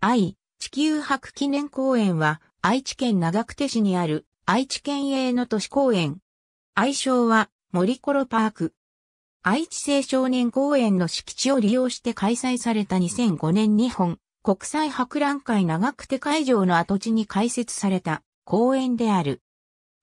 愛、地球博記念公園は、愛知県長久手市にある、愛知県営の都市公園。愛称は、森コロパーク。愛知青少年公園の敷地を利用して開催された2005年日本国際博覧会長久手会場の跡地に開設された公園である。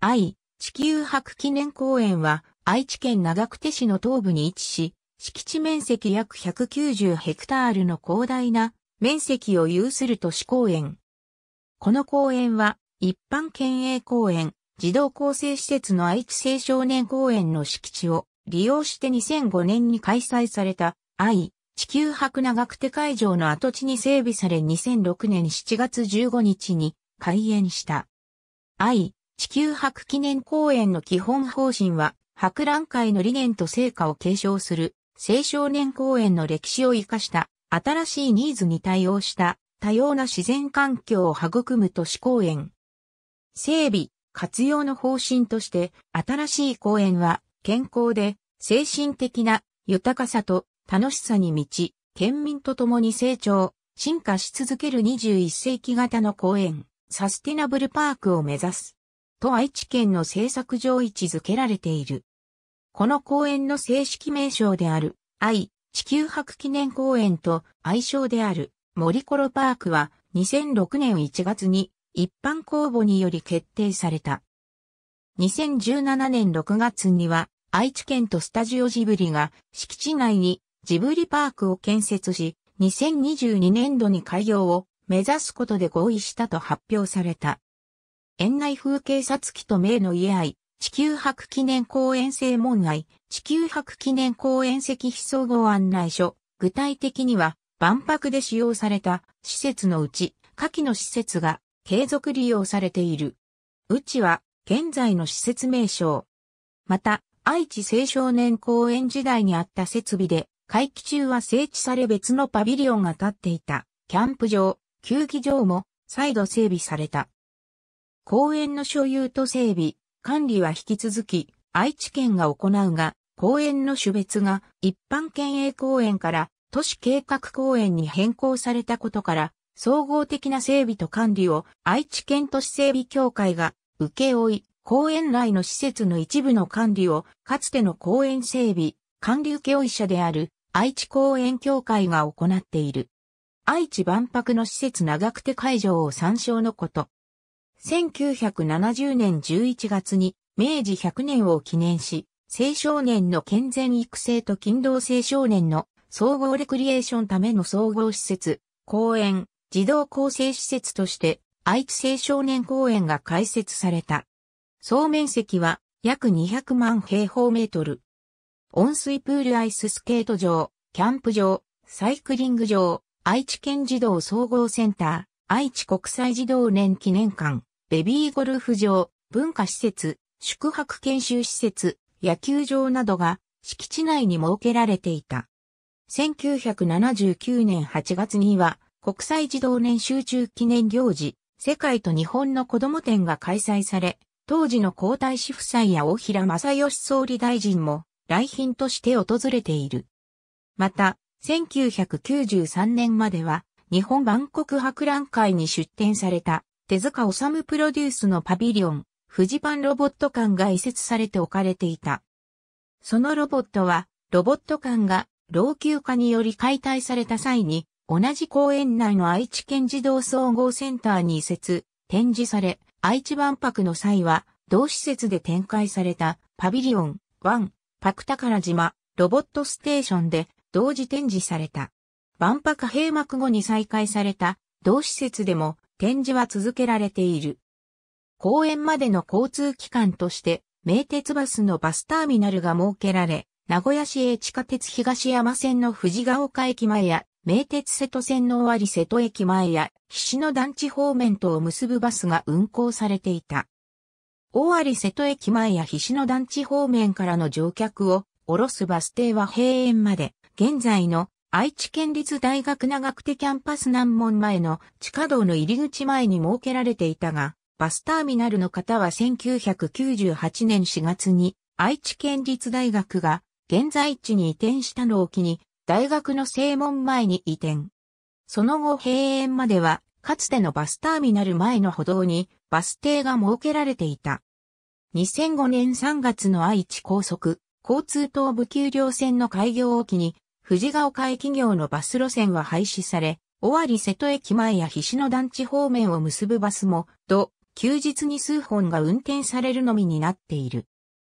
愛、地球博記念公園は愛知県長久手市の東部に位置し、敷地面積約190ヘクタールの広大な面積を有する都市公園。この公園は、一般県営公園、児童構成施設の愛知青少年公園の敷地を利用して2005年に開催された愛地球博長久手会場の跡地に整備され2006年7月15日に開園した。愛地球博記念公園の基本方針は博覧会の理念と成果を継承する青少年公園の歴史を生かした新しいニーズに対応した多様な自然環境を育む都市公園。整備、活用の方針として、新しい公園は健康で精神的な豊かさと楽しさに満ち、県民と共に成長、進化し続ける21世紀型の公園、サスティナブルパークを目指す。と愛知県の政策上位置づけられている。この公園の正式名称である、愛、地球博記念公園と愛称である森コロパークは2006年1月に一般公募により決定された。2017年6月には愛知県とスタジオジブリが敷地内にジブリパークを建設し、2022年度に開業を目指すことで合意したと発表された。園内風景さ機と名の家愛、地球博記念公園正門外、地球博記念公園石碑総合案内所、具体的には、万博で使用された施設のうち、下記の施設が継続利用されている。うちは、現在の施設名称。また、愛知青少年公園時代にあった設備で、会期中は整地され別のパビリオンが建っていた、キャンプ場、球技場も再度整備された。公園の所有と整備、管理は引き続き、愛知県が行うが、公園の種別が一般県営公園から都市計画公園に変更されたことから、総合的な整備と管理を愛知県都市整備協会が受け負い、公園内の施設の一部の管理をかつての公園整備、管理受負者である愛知公園協会が行っている。愛知万博の施設長久手会場を参照のこと。1970年11月に明治100年を記念し、青少年の健全育成と勤労青少年の総合レクリエーションための総合施設、公園、児童構成施設として愛知青少年公園が開設された。総面積は約200万平方メートル。温水プールアイススケート場、キャンプ場、サイクリング場、愛知県児童総合センター、愛知国際児童年記念館、ベビーゴルフ場、文化施設、宿泊研修施設、野球場などが敷地内に設けられていた。1979年8月には国際児童年集中記念行事、世界と日本の子供展が開催され、当時の皇太子夫妻や大平正義総理大臣も来賓として訪れている。また、1993年までは日本万国博覧会に出展された手塚治虫プロデュースのパビリオン、フジパンロボット館が移設されて置かれていた。そのロボットは、ロボット館が老朽化により解体された際に、同じ公園内の愛知県児童総合センターに移設、展示され、愛知万博の際は、同施設で展開されたパビリオン1、パク宝島、ロボットステーションで同時展示された。万博閉幕後に再開された同施設でも展示は続けられている。公園までの交通機関として、名鉄バスのバスターミナルが設けられ、名古屋市営地下鉄東山線の藤ヶ丘駅前や、名鉄瀬戸線の終わり瀬戸駅前や、菱野団地方面とを結ぶバスが運行されていた。尾張瀬戸駅前や菱野団地方面からの乗客を降ろすバス停は閉園まで、現在の愛知県立大学長久手キャンパス南門前の地下道の入り口前に設けられていたが、バスターミナルの方は1998年4月に愛知県立大学が現在地に移転したのを機に大学の正門前に移転。その後閉園まではかつてのバスターミナル前の歩道にバス停が設けられていた。2005年3月の愛知高速交通等部給料線の開業を機に藤ヶ丘駅業のバス路線は廃止され、尾張瀬戸駅前や菱野団地方面を結ぶバスも、と、休日に数本が運転されるのみになっている。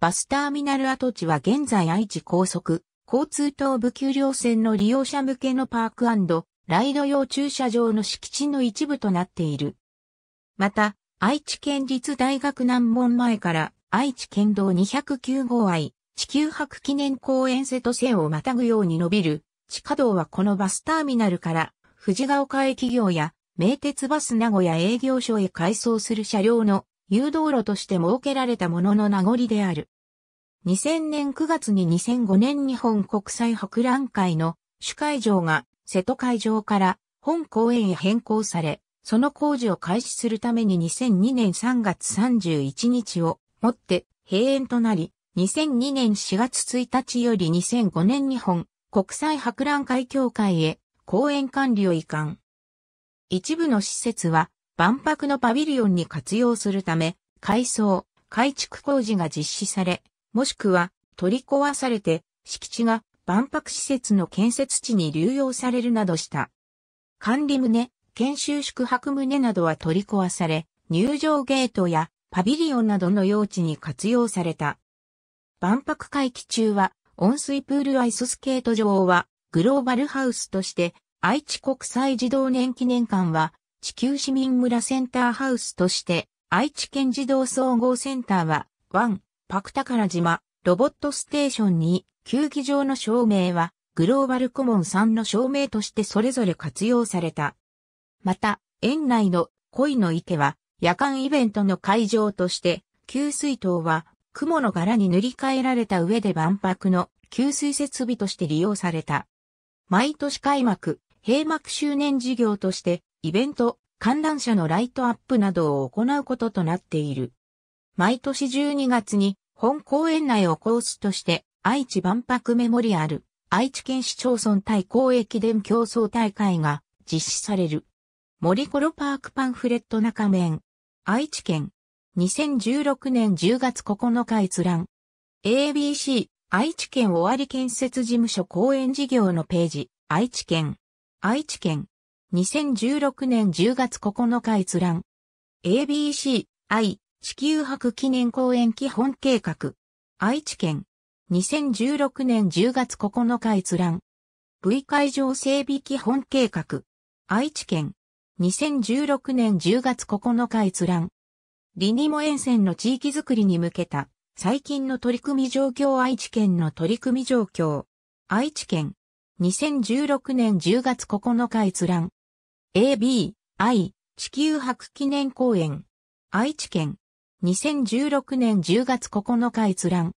バスターミナル跡地は現在愛知高速、交通等部丘陵線の利用者向けのパークライド用駐車場の敷地の一部となっている。また、愛知県立大学南門前から愛知県道209号愛、地球博記念公園瀬戸線をまたぐように伸びる地下道はこのバスターミナルから藤ヶ丘駅業や名鉄バス名古屋営業所へ改装する車両の誘導路として設けられたものの名残である。2000年9月に2005年日本国際博覧会の主会場が瀬戸会場から本公園へ変更され、その工事を開始するために2002年3月31日をもって閉園となり、2002年4月1日より2005年日本国際博覧会協会へ公園管理を移管。一部の施設は万博のパビリオンに活用するため改装、改築工事が実施され、もしくは取り壊されて敷地が万博施設の建設地に流用されるなどした。管理棟、研修宿泊棟などは取り壊され、入場ゲートやパビリオンなどの用地に活用された。万博会期中は、温水プールアイススケート場は、グローバルハウスとして、愛知国際児童年記念館は、地球市民村センターハウスとして、愛知県児童総合センターは、1、パク宝島、ロボットステーション2、球技場の照明は、グローバルコモン3の照明としてそれぞれ活用された。また、園内の恋の池は、夜間イベントの会場として、給水塔は、雲の柄に塗り替えられた上で万博の給水設備として利用された。毎年開幕、閉幕周年事業としてイベント、観覧車のライトアップなどを行うこととなっている。毎年12月に本公園内をコースとして愛知万博メモリアル、愛知県市町村対公駅伝競争大会が実施される。森コロパークパンフレット中面。愛知県2016年10月9日閲覧。ABC、愛知県尾張建設事務所公園事業のページ、愛知県。愛知県。2016年10月9日閲覧。ABC、愛、地球博記念公園基本計画。愛知県。2016年10月9日閲覧。V 会場整備基本計画。愛知県。2016年10月9日閲覧。リニモ沿線の地域づくりに向けた最近の取り組み状況愛知県の取り組み状況。愛知県2016年10月9日閲覧 AB、I、地球博記念公園愛知県2016年10月9日閲覧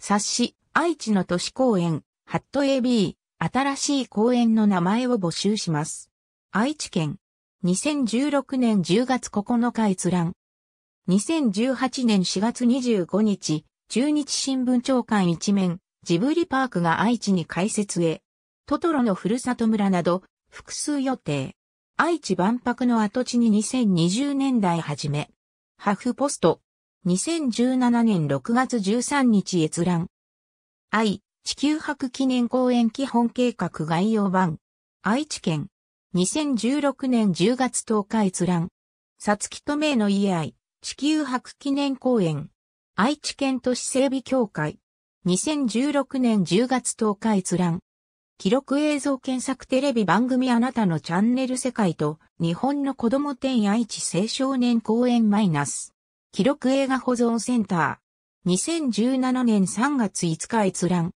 冊子愛知の都市公園ハット AB 新しい公園の名前を募集します愛知県2016年10月9日閲覧2018年4月25日、中日新聞長官一面、ジブリパークが愛知に開設へ。トトロのふるさと村など、複数予定。愛知万博の跡地に2020年代初め。ハフポスト。2017年6月13日閲覧。愛、地球博記念公園基本計画概要版。愛知県。2016年10月10日閲覧。さつきとめいの家愛。地球博記念公園、愛知県都市整備協会、2016年10月10日閲覧。記録映像検索テレビ番組あなたのチャンネル世界と日本の子供店愛知青少年公園マイナス。記録映画保存センター。2017年3月5日閲覧。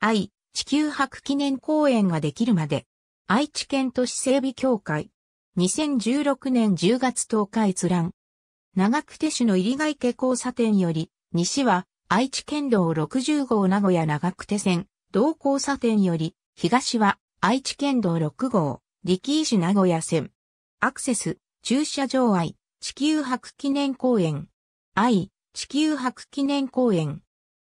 愛、地球博記念公園ができるまで。愛知県都市整備協会。2016年10月10日閲覧。長久手市の入外池交差点より、西は愛知県道60号名古屋長久手線、道交差点より、東は愛知県道6号、力石名古屋線。アクセス、駐車場愛、地球博記念公園。愛、地球博記念公園。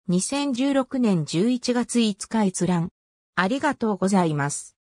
2016年11月5日閲覧。ありがとうございます。